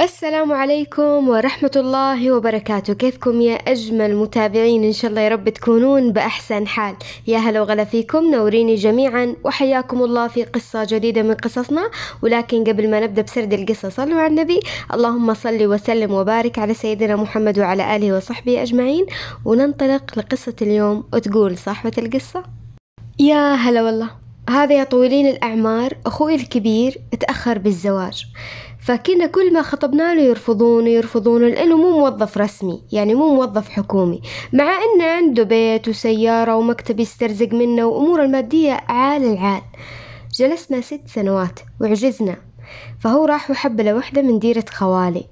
السلام عليكم ورحمة الله وبركاته كيفكم يا أجمل متابعين إن شاء الله يا رب تكونون بأحسن حال يا هلا وغلا فيكم نوريني جميعا وحياكم الله في قصة جديدة من قصصنا ولكن قبل ما نبدأ بسرد القصة صلوا على النبي اللهم صل وسلم وبارك على سيدنا محمد وعلى آله وصحبه أجمعين وننطلق لقصة اليوم وتقول صاحبة القصة يا هلا والله هذا يا طويلين الأعمار أخوي الكبير تأخر بالزواج فكنا كل ما خطبنا له يرفضونه يرفضونه لأنه مو موظف رسمي يعني مو موظف حكومي مع أنه عنده بيت وسيارة ومكتب يسترزق منه وأموره المادية عال العال جلسنا ست سنوات وعجزنا فهو راح وحب لوحدة من ديرة خوالي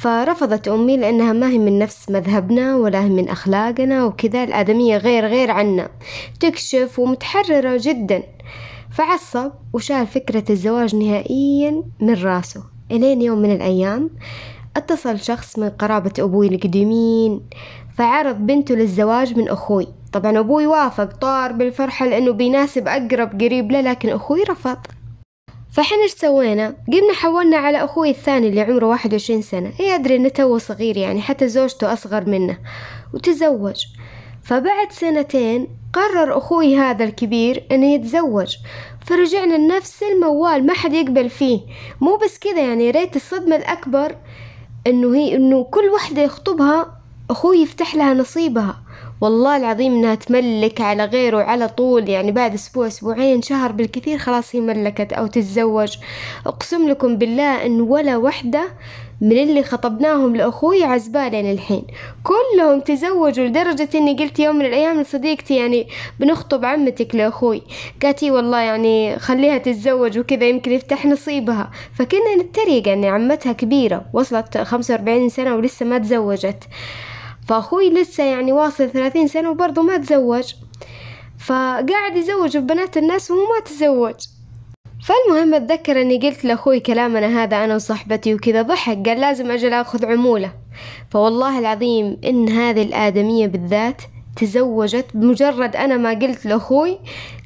فرفضت أمي لأنها ما هي من نفس مذهبنا ولا هي من أخلاقنا وكذا الآدمية غير غير عنا تكشف ومتحررة جدا فعصب وشال فكرة الزواج نهائيا من راسه إلين يوم من الأيام اتصل شخص من قرابة أبوي القديمين فعرض بنته للزواج من أخوي طبعا أبوي وافق طار بالفرحة لأنه بيناسب أقرب قريب له لكن أخوي رفض فحنا ايش سوينا؟ قمنا حولنا على أخوي الثاني اللي عمره واحد وعشرين سنة هي إيه، أدري إنه توه صغير يعني حتى زوجته أصغر منه وتزوج فبعد سنتين قرر أخوي هذا الكبير إنه يتزوج فرجعنا لنفس الموال ما حد يقبل فيه مو بس كذا يعني ريت الصدمة الأكبر إنه هي إنه كل وحدة يخطبها أخوي يفتح لها نصيبها والله العظيم إنها تملك على غيره على طول يعني بعد أسبوع أسبوعين شهر بالكثير خلاص هي ملكت أو تتزوج أقسم لكم بالله إن ولا وحدة من اللي خطبناهم لأخوي عزبالين الحين كلهم تزوجوا لدرجة إني قلت يوم من الأيام لصديقتي يعني بنخطب عمتك لأخوي قالت والله يعني خليها تتزوج وكذا يمكن يفتح نصيبها فكنا نتريق أن يعني عمتها كبيرة وصلت خمسة وأربعين سنة ولسه ما تزوجت فأخوي لسه يعني واصل ثلاثين سنة وبرضه ما تزوج فقاعد يزوج ببنات الناس وهو ما تزوج فالمهم اتذكر اني قلت لاخوي كلامنا هذا انا وصاحبتي وكذا ضحك قال لازم اجل اخذ عمولة فوالله العظيم ان هذه الادمية بالذات تزوجت بمجرد انا ما قلت لاخوي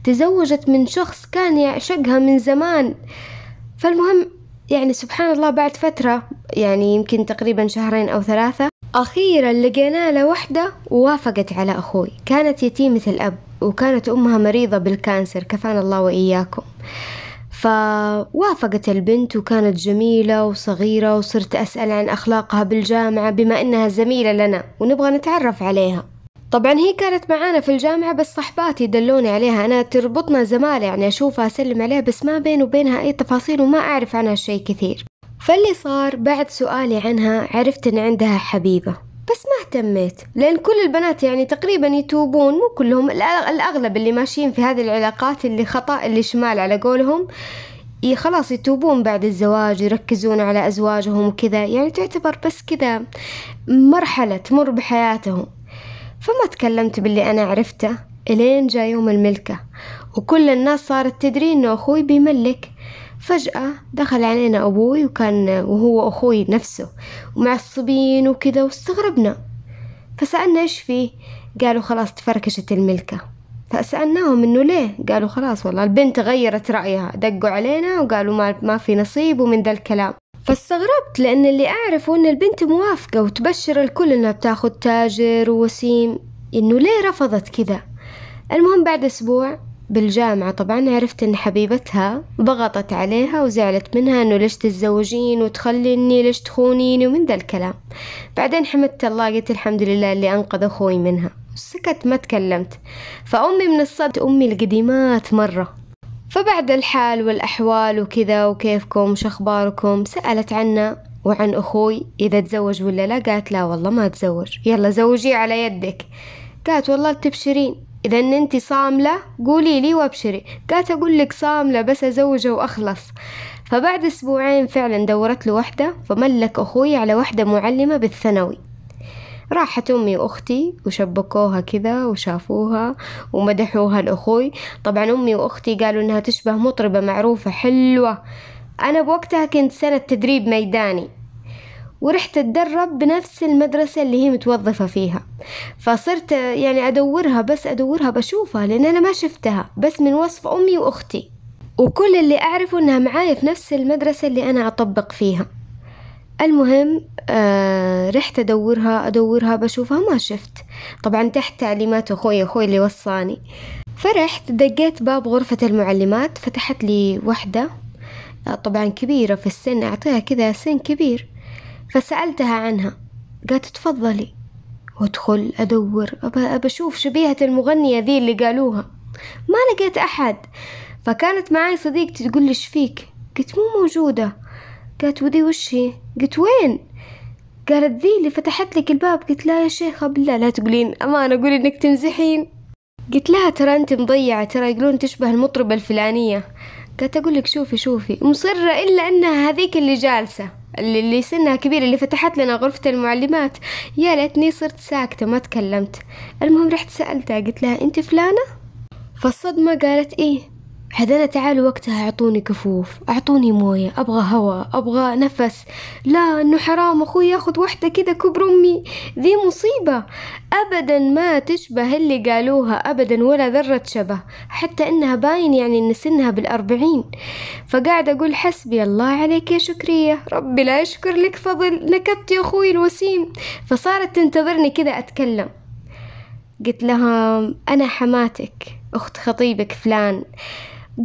تزوجت من شخص كان يعشقها من زمان فالمهم يعني سبحان الله بعد فترة يعني يمكن تقريبا شهرين أو ثلاثة أخيرا لقينا له وحدة ووافقت على أخوي كانت يتيمة الأب وكانت أمها مريضة بالكانسر كفانا الله وإياكم فوافقت البنت وكانت جميلة وصغيرة وصرت أسأل عن أخلاقها بالجامعة بما إنها زميلة لنا ونبغى نتعرف عليها طبعا هي كانت معانا في الجامعة بس صحباتي دلوني عليها أنا تربطنا زمالة يعني أشوفها أسلم عليها بس ما بيني وبينها أي تفاصيل وما أعرف عنها شيء كثير فاللي صار بعد سؤالي عنها عرفت أن عندها حبيبة بس ما اهتميت لأن كل البنات يعني تقريبا يتوبون مو كلهم الأغلب اللي ماشيين في هذه العلاقات اللي خطأ اللي شمال على قولهم خلاص يتوبون بعد الزواج يركزون على أزواجهم وكذا يعني تعتبر بس كذا مرحلة تمر بحياتهم فما تكلمت باللي أنا عرفته إلين جاء يوم الملكة وكل الناس صارت تدري إنه أخوي بيملك فجأة دخل علينا أبوي وكان وهو أخوي نفسه ومعصبين وكذا واستغربنا فسألنا إيش فيه قالوا خلاص تفركشت الملكة فسألناهم إنه ليه قالوا خلاص والله البنت غيرت رأيها دقوا علينا وقالوا ما, ما في نصيب ومن ذا الكلام فاستغربت لأن اللي أعرفه إن البنت موافقة وتبشر الكل إنها بتاخد تاجر ووسيم إنه ليه رفضت كذا المهم بعد أسبوع بالجامعة طبعا عرفت ان حبيبتها ضغطت عليها وزعلت منها انه ليش تتزوجين وتخليني ليش تخونيني ومن ذا الكلام بعدين حمدت الله قلت الحمد لله اللي انقذ اخوي منها سكت ما تكلمت فأمي من الصد أمي القديمات مرة فبعد الحال والأحوال وكذا وكيفكم شخباركم سألت عنا وعن أخوي إذا تزوج ولا لا قالت لا والله ما تزوج يلا زوجي على يدك قالت والله تبشرين إذا أنت صاملة قولي لي وابشري قالت أقول لك صاملة بس أزوجه وأخلص فبعد أسبوعين فعلا دورت له وحدة فملك أخوي على وحدة معلمة بالثانوي راحت أمي وأختي وشبكوها كذا وشافوها ومدحوها لأخوي طبعا أمي وأختي قالوا إنها تشبه مطربة معروفة حلوة أنا بوقتها كنت سنة تدريب ميداني ورحت أتدرب بنفس المدرسة اللي هي متوظفة فيها فصرت يعني أدورها بس أدورها بشوفها لأن أنا ما شفتها بس من وصف أمي وأختي وكل اللي أعرفه أنها معايا في نفس المدرسة اللي أنا أطبق فيها المهم آه رحت أدورها أدورها بشوفها ما شفت طبعا تحت تعليمات أخوي أخوي اللي وصاني فرحت دقيت باب غرفة المعلمات فتحت لي وحدة آه، طبعا كبيرة في السن أعطيها كذا سن كبير فسألتها عنها قالت تفضلي وادخل أدور أبى أشوف شبيهة المغنية ذي اللي قالوها ما لقيت أحد فكانت معاي صديقتي تقول لي فيك قلت مو موجودة قالت وذي وش هي قلت وين قالت ذي اللي فتحت لك الباب قلت لا يا شيخة بالله لا تقولين أمانة قولي إنك تمزحين قلت لها ترى أنت مضيعة ترى يقولون تشبه المطربة الفلانية قالت أقول لك شوفي شوفي مصرة إلا أنها هذيك اللي جالسة اللي سنها كبير اللي فتحت لنا غرفة المعلمات يا ليتني صرت ساكتة ما تكلمت المهم رحت سألتها قلت لها انت فلانة فالصدمة قالت ايه هذولا تعالوا وقتها اعطوني كفوف اعطوني موية ابغى هواء ابغى نفس لا انه حرام اخوي ياخذ وحدة كده كبر امي ذي مصيبة ابدا ما تشبه اللي قالوها ابدا ولا ذرة شبه حتى انها باين يعني ان سنها بالاربعين فقاعد اقول حسبي الله عليك يا شكرية ربي لا يشكر لك فضل نكبت يا اخوي الوسيم فصارت تنتظرني كذا اتكلم قلت لها انا حماتك اخت خطيبك فلان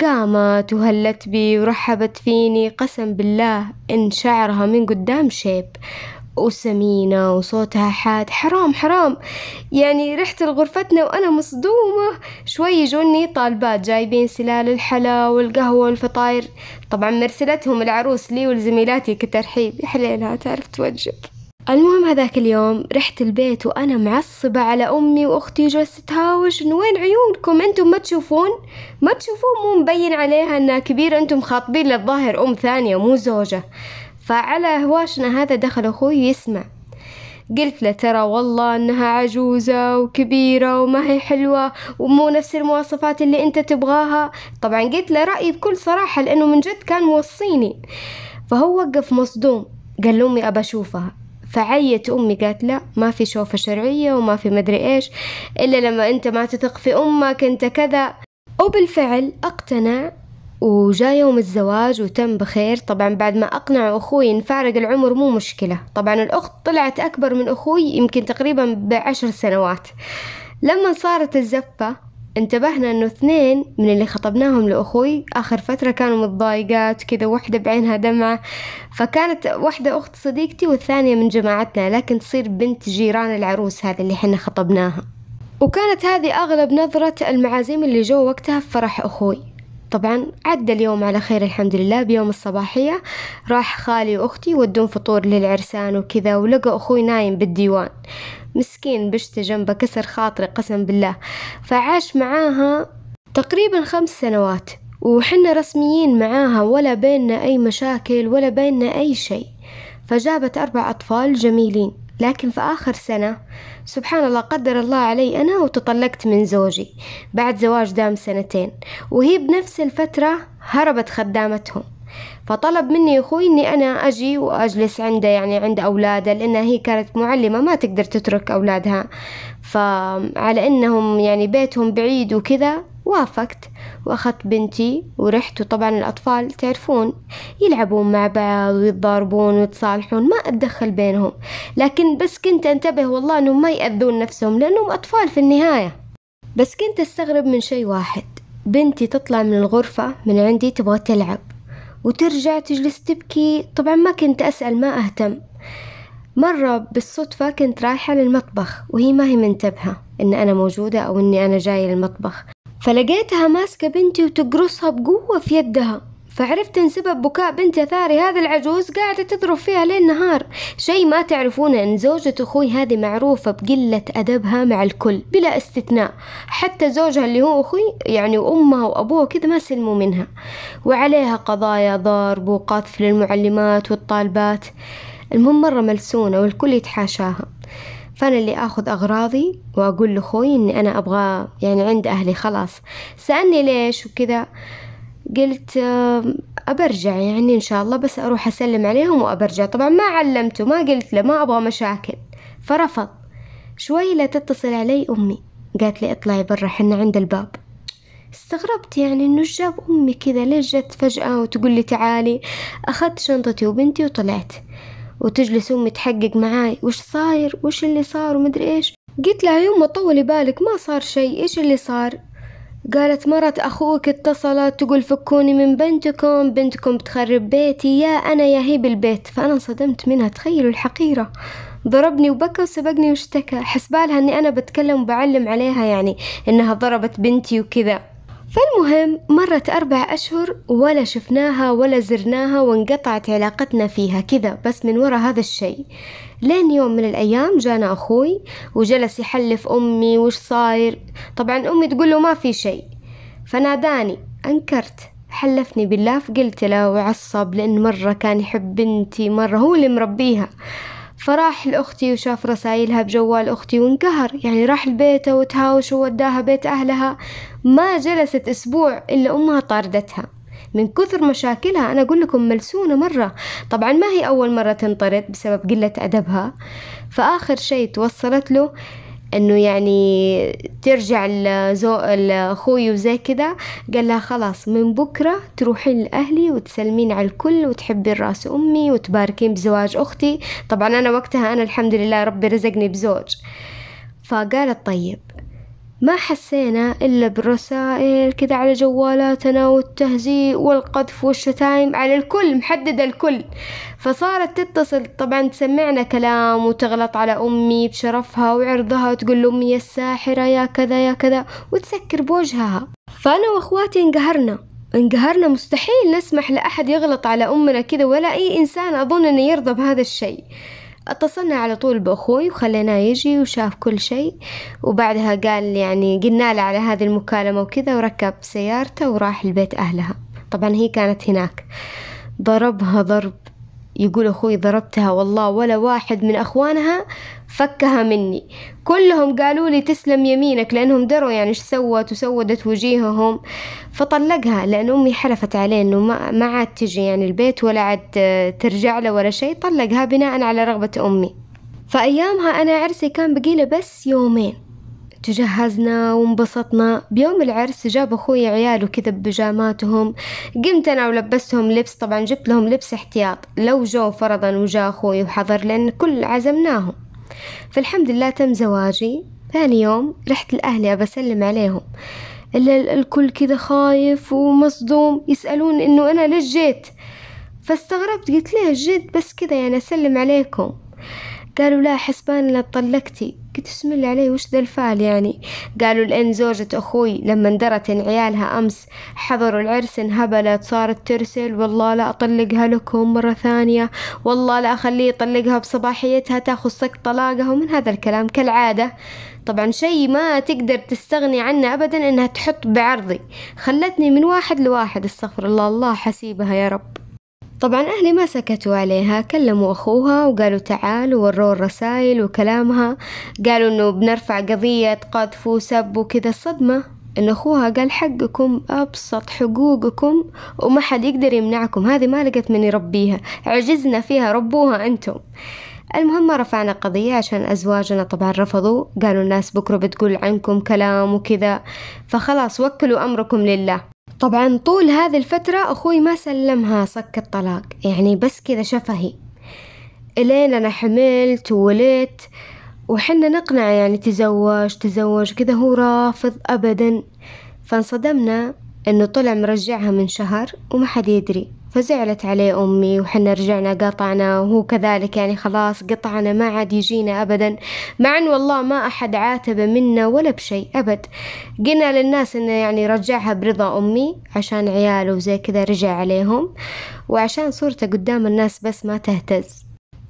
قامت وهلت بي ورحبت فيني قسم بالله إن شعرها من قدام شيب وسمينة وصوتها حاد حرام حرام يعني رحت لغرفتنا وأنا مصدومة شوي جوني طالبات جايبين سلال الحلا والقهوة والفطاير طبعا مرسلتهم العروس لي ولزميلاتي كترحيب يا حليلها تعرف توجب المهم هذاك اليوم رحت البيت وأنا معصبة على أمي وأختي جالسة تهاوش وين عيونكم أنتم ما تشوفون ما تشوفون مو مبين عليها أنها كبيرة أنتم خاطبين للظاهر أم ثانية مو زوجة فعلى هواشنا هذا دخل أخوي يسمع قلت له ترى والله انها عجوزة وكبيرة وما هي حلوة ومو نفس المواصفات اللي انت تبغاها طبعا قلت له رأيي بكل صراحة لانه من جد كان موصيني فهو وقف مصدوم قال لأمي أبى أشوفها فعيت أمي قالت لا ما في شوفة شرعية وما في مدري إيش إلا لما أنت ما تثق في أمك أنت كذا وبالفعل اقتنع وجاء يوم الزواج وتم بخير طبعا بعد ما أقنع أخوي إن فارق العمر مو مشكلة طبعا الأخت طلعت أكبر من أخوي يمكن تقريبا بعشر سنوات لما صارت الزفة انتبهنا انه اثنين من اللي خطبناهم لاخوي اخر فترة كانوا متضايقات كذا وحده بعينها دمعة فكانت وحده اخت صديقتي والثانية من جماعتنا لكن تصير بنت جيران العروس هذا اللي حنا خطبناها وكانت هذه اغلب نظرة المعازيم اللي جو وقتها في فرح اخوي طبعا عدى اليوم على خير الحمد لله بيوم الصباحية راح خالي وأختي ودون فطور للعرسان وكذا ولقى أخوي نايم بالديوان مسكين بشته جنبه كسر خاطري قسم بالله فعاش معاها تقريبا خمس سنوات وحنا رسميين معاها ولا بيننا أي مشاكل ولا بيننا أي شيء فجابت أربع أطفال جميلين لكن في آخر سنة سبحان الله قدر الله علي أنا وتطلقت من زوجي بعد زواج دام سنتين وهي بنفس الفترة هربت خدامتهم فطلب مني أخوي إني أنا أجي وأجلس عنده يعني عند أولاده لأنها هي كانت معلمة ما تقدر تترك أولادها فعلى إنهم يعني بيتهم بعيد وكذا وافقت وأخذت بنتي ورحت وطبعا الأطفال تعرفون يلعبون مع بعض ويتضاربون ويتصالحون ما أتدخل بينهم لكن بس كنت أنتبه والله أنهم ما يأذون نفسهم لأنهم أطفال في النهاية بس كنت أستغرب من شيء واحد بنتي تطلع من الغرفة من عندي تبغى تلعب وترجع تجلس تبكي طبعا ما كنت أسأل ما أهتم مرة بالصدفة كنت رايحة للمطبخ وهي ما هي منتبهة إن أنا موجودة أو إني أنا جاية للمطبخ فلقيتها ماسكة بنتي وتقرصها بقوة في يدها فعرفت ان سبب بكاء بنت ثاري هذا العجوز قاعدة تضرب فيها ليل نهار شيء ما تعرفونه ان زوجة اخوي هذه معروفة بقلة ادبها مع الكل بلا استثناء حتى زوجها اللي هو اخوي يعني امها وابوها كذا ما سلموا منها وعليها قضايا ضرب وقذف للمعلمات والطالبات المهم مرة ملسونة والكل يتحاشاها فأنا اللي آخذ أغراضي وأقول لأخوي إني أنا أبغى يعني عند أهلي خلاص سألني ليش وكذا قلت أبرجع يعني إن شاء الله بس أروح أسلم عليهم وأبرجع طبعا ما علمته ما قلت له ما أبغى مشاكل فرفض شوي لا تتصل علي أمي قالت لي اطلعي برا حنا عند الباب استغربت يعني انه جاب امي كذا ليش جت فجأة وتقول لي تعالي اخذت شنطتي وبنتي وطلعت وتجلس أمي تحقق معاي وش صاير وش اللي صار ومدري ايش قلت لها يوم طولي بالك ما صار شيء ايش اللي صار قالت مرة أخوك اتصلت تقول فكوني من بنتكم بنتكم بتخرب بيتي يا أنا يا هي بالبيت فأنا انصدمت منها تخيلوا الحقيرة ضربني وبكى وسبقني واشتكى حسبالها أني أنا بتكلم وبعلم عليها يعني إنها ضربت بنتي وكذا فالمهم مرت أربع أشهر ولا شفناها ولا زرناها وانقطعت علاقتنا فيها كذا بس من وراء هذا الشيء لين يوم من الأيام جانا أخوي وجلس يحلف أمي وش صاير طبعا أمي تقول له ما في شيء فناداني أنكرت حلفني بالله فقلت له وعصب لأن مرة كان يحب بنتي مرة هو اللي مربيها فراح لأختي وشاف رسايلها بجوال أختي وانقهر يعني راح لبيته وتهاوش ووداها بيت أهلها ما جلست أسبوع إلا أمها طاردتها من كثر مشاكلها أنا أقول لكم ملسونة مرة طبعا ما هي أول مرة تنطرد بسبب قلة أدبها فآخر شيء توصلت له انه يعني ترجع لزو... لاخوي وزي كده قال لها خلاص من بكرة تروحين لاهلي وتسلمين على الكل وتحبين راس امي وتباركين بزواج اختي طبعا انا وقتها انا الحمد لله ربي رزقني بزوج فقالت طيب ما حسينا إلا بالرسائل كذا على جوالاتنا والتهزيء والقذف والشتايم على الكل محدد الكل فصارت تتصل طبعا تسمعنا كلام وتغلط على أمي بشرفها وعرضها وتقول لأمي يا الساحرة يا كذا يا كذا وتسكر بوجهها فأنا وأخواتي انقهرنا انقهرنا مستحيل نسمح لأحد يغلط على أمنا كذا ولا أي إنسان أظن أنه يرضى بهذا الشيء اتصلنا على طول بأخوي وخليناه يجي وشاف كل شيء وبعدها قال يعني قلنا له على هذه المكالمة وكذا وركب سيارته وراح لبيت أهلها طبعا هي كانت هناك ضربها ضرب يقول أخوي ضربتها والله ولا واحد من أخوانها فكها مني كلهم قالوا لي تسلم يمينك لأنهم دروا يعني إيش سوت وسودت وجيههم فطلقها لأن أمي حلفت عليه أنه ما, ما عاد تجي يعني البيت ولا عاد آه، ترجع له ولا شيء طلقها بناء على رغبة أمي فأيامها أنا عرسي كان بقيله بس يومين تجهزنا وانبسطنا بيوم العرس جاب أخوي عياله كذا ببيجاماتهم قمت أنا ولبستهم لبس طبعا جبت لهم لبس احتياط لو جو فرضا وجا أخوي وحضر لأن كل عزمناهم فالحمد لله تم زواجي ثاني يوم رحت لأهلي أبسلم عليهم إلا الكل كذا خايف ومصدوم يسألون إنه أنا ليش جيت فاستغربت قلت ليه جيت بس كذا يعني أسلم عليكم قالوا لا حسبان إنك طلقتي قلت بسم الله عليه وش ذا الفال يعني قالوا لأن زوجة أخوي لما درت إن عيالها أمس حضروا العرس انهبلت صارت ترسل والله لا أطلقها لكم مرة ثانية والله لا أخليه يطلقها بصباحيتها تاخذ صك طلاقها ومن هذا الكلام كالعادة طبعا شيء ما تقدر تستغني عنه أبدا إنها تحط بعرضي خلتني من واحد لواحد استغفر الله الله حسيبها يا رب طبعا أهلي ما سكتوا عليها كلموا أخوها وقالوا تعال وروا الرسائل وكلامها قالوا أنه بنرفع قضية قذف وسب وكذا الصدمة أن أخوها قال حقكم أبسط حقوقكم وما حد يقدر يمنعكم هذه ما لقت من يربيها عجزنا فيها ربوها أنتم المهم رفعنا قضية عشان أزواجنا طبعا رفضوا قالوا الناس بكرة بتقول عنكم كلام وكذا فخلاص وكلوا أمركم لله طبعا طول هذه الفترة أخوي ما سلمها صك الطلاق يعني بس كذا شفهي إلين أنا حملت وولدت وحنا نقنع يعني تزوج تزوج كذا هو رافض أبدا فانصدمنا إنه طلع مرجعها من شهر وما حد يدري فزعلت عليه أمي وحنا رجعنا قطعنا وهو كذلك يعني خلاص قطعنا ما عاد يجينا أبدا مع أن والله ما أحد عاتبه منا ولا بشيء أبد قلنا للناس أنه يعني رجعها برضا أمي عشان عياله وزي كذا رجع عليهم وعشان صورته قدام الناس بس ما تهتز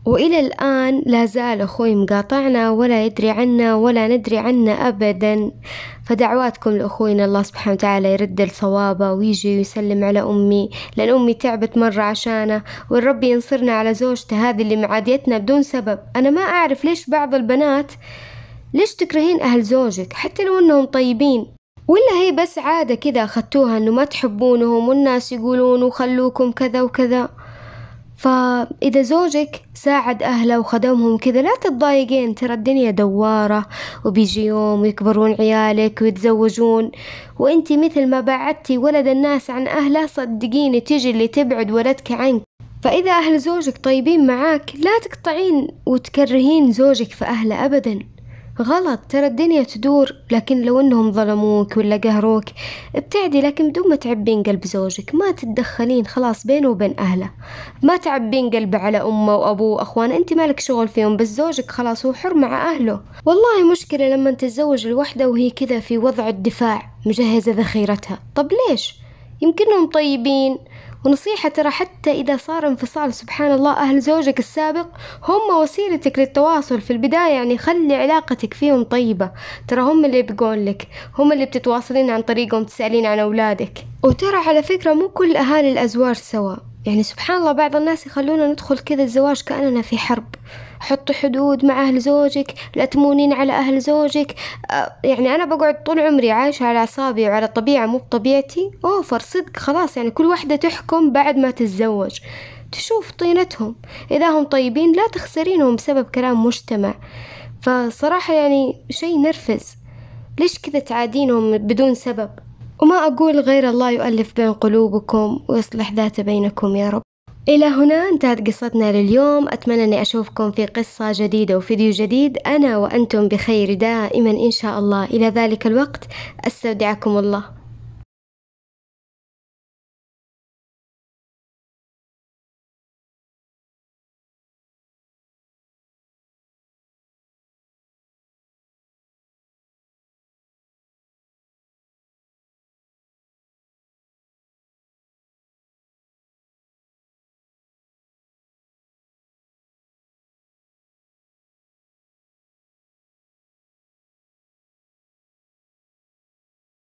وإلى الآن لا زال أخوي مقاطعنا ولا يدري عنا ولا ندري عنا أبدا فدعواتكم لأخوينا الله سبحانه وتعالى يرد الصوابة ويجي ويسلم على أمي لأن أمي تعبت مرة عشانه والرب ينصرنا على زوجته هذه اللي معاديتنا بدون سبب أنا ما أعرف ليش بعض البنات ليش تكرهين أهل زوجك حتى لو أنهم طيبين ولا هي بس عادة كذا أخذتوها أنه ما تحبونهم والناس يقولون وخلوكم كذا وكذا فإذا زوجك ساعد أهله وخدمهم وكذا لا تتضايقين ترى الدنيا دوارة وبيجي يوم ويكبرون عيالك ويتزوجون وانت مثل ما بعدتي ولد الناس عن أهله صدقيني تجي اللي تبعد ولدك عنك فإذا أهل زوجك طيبين معاك لا تقطعين وتكرهين زوجك في أهله أبداً غلط ترى الدنيا تدور لكن لو انهم ظلموك ولا قهروك ابتعدي لكن بدون ما تعبين قلب زوجك ما تتدخلين خلاص بينه وبين اهله ما تعبين قلبه على امه وابوه واخوانه انت مالك شغل فيهم بس زوجك خلاص هو حر مع اهله والله مشكلة لما تتزوج الوحدة وهي كذا في وضع الدفاع مجهزة ذخيرتها طب ليش يمكنهم طيبين ونصيحة ترى حتى إذا صار انفصال سبحان الله أهل زوجك السابق هم وسيلتك للتواصل في البداية يعني خلي علاقتك فيهم طيبة ترى هم اللي بيقول لك هم اللي بتتواصلين عن طريقهم تسألين عن أولادك وترى على فكرة مو كل أهالي الأزواج سوا يعني سبحان الله بعض الناس يخلونا ندخل كذا الزواج كأننا في حرب حطي حدود مع أهل زوجك لا تمونين على أهل زوجك أه، يعني أنا بقعد طول عمري عايشة على أعصابي وعلى طبيعة مو بطبيعتي أوفر صدق خلاص يعني كل واحدة تحكم بعد ما تتزوج تشوف طينتهم إذا هم طيبين لا تخسرينهم بسبب كلام مجتمع فصراحة يعني شي نرفز ليش كذا تعادينهم بدون سبب وما أقول غير الله يؤلف بين قلوبكم ويصلح ذات بينكم يا رب إلى هنا انتهت قصتنا لليوم أتمنى أني أشوفكم في قصة جديدة وفيديو جديد أنا وأنتم بخير دائما إن شاء الله إلى ذلك الوقت أستودعكم الله